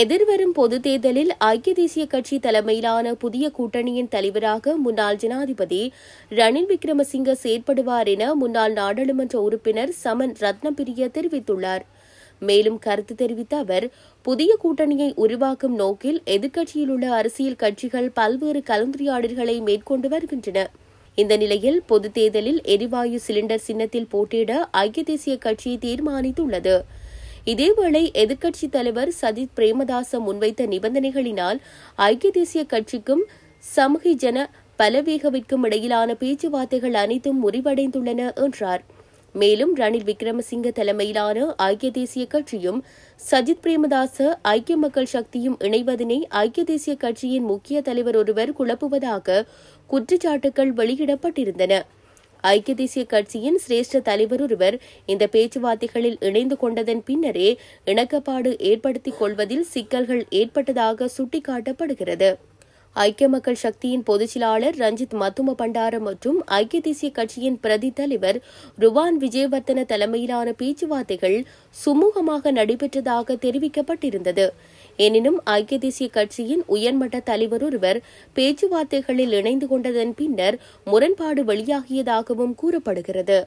எதிர்வரும் பொது தேர்தலில் ஐக்கிய தேசிய கட்சி தலைமையிலான புதிய கூட்டணியின் தலைவராக முன்னாள் ஜனாதிபதி ரணில் விக்ரமசிங்க செயற்படுவார் என முன்னாள் நாடாளுமன்ற உறுப்பினர் சமன் ரத்னபிரிய தெரிவித்துள்ளார் மேலும் கருத்து தெரிவித்த அவர் புதிய கூட்டணியை உருவாக்கும் நோக்கில் எதிர்க்கட்சியில் உள்ள அரசியல் கட்சிகள் பல்வேறு கலந்துரையாடல்களை மேற்கொண்டு வருகின்றன இந்த நிலையில் பொது தேர்தலில் எரிவாயு சிலிண்டர் சின்னத்தில் போட்டியிட ஐக்கிய தேசிய கட்சி தீர்மானித்துள்ளது இதேவேளை எதிர்க்கட்சித் தலைவர் சஜித் பிரேமதாச முன்வைத்த நிபந்தனைகளினால் ஐக்கிய தேசிய கட்சிக்கும் சமூக ஜன பலவேகவிற்கும் இடையிலான பேச்சுவார்த்தைகள் அனைத்தும் முறிவடைந்துள்ளன என்றார் மேலும் ரணில் விக்ரமசிங்க தலைமையிலான ஐக்கிய தேசிய கட்சியும் சஜித் பிரேமதாச ஐக்கிய மக்கள் சக்தியும் இணைவதனை ஐக்கிய தேசிய கட்சியின் முக்கிய தலைவர் ஒருவர் குழப்புவதாக குற்றச்சாட்டுகள் வெளியிடப்பட்டிருந்தன ஐக்கிய தேசிய கட்சியின் சிரேஷ்ட தலைவர் ஒருவர் இந்த பேச்சுவார்த்தைகளில் இணைந்து கொண்டதன் பின்னரே இணக்கப்பாடு ஏற்படுத்திக் கொள்வதில் சிக்கல்கள் ஏற்பட்டதாக சுட்டிக்காட்டப்படுகிறது ஐக்கிய மக்கள் சக்தியின் பொதுச்செயலாளர் ரஞ்சித் மத்தும பண்டார மற்றும் ஐக்கிய தேசிய கட்சியின் பிரதி தலைவர் ருவான் விஜயவர்த்தன தலைமையிலான பேச்சுவார்த்தைகள் சுமூகமாக நடைபெற்றதாக தெரிவிக்கப்பட்டிருந்தது எனினும் ஐக்கிய தேசிய கட்சியின் உயர்மட்ட தலைவர் ஒருவர் பேச்சுவார்த்தைகளில் இணைந்து கொண்டதன் பின்னர் முரண்பாடு வெளியாகியதாகவும் கூறப்படுகிறது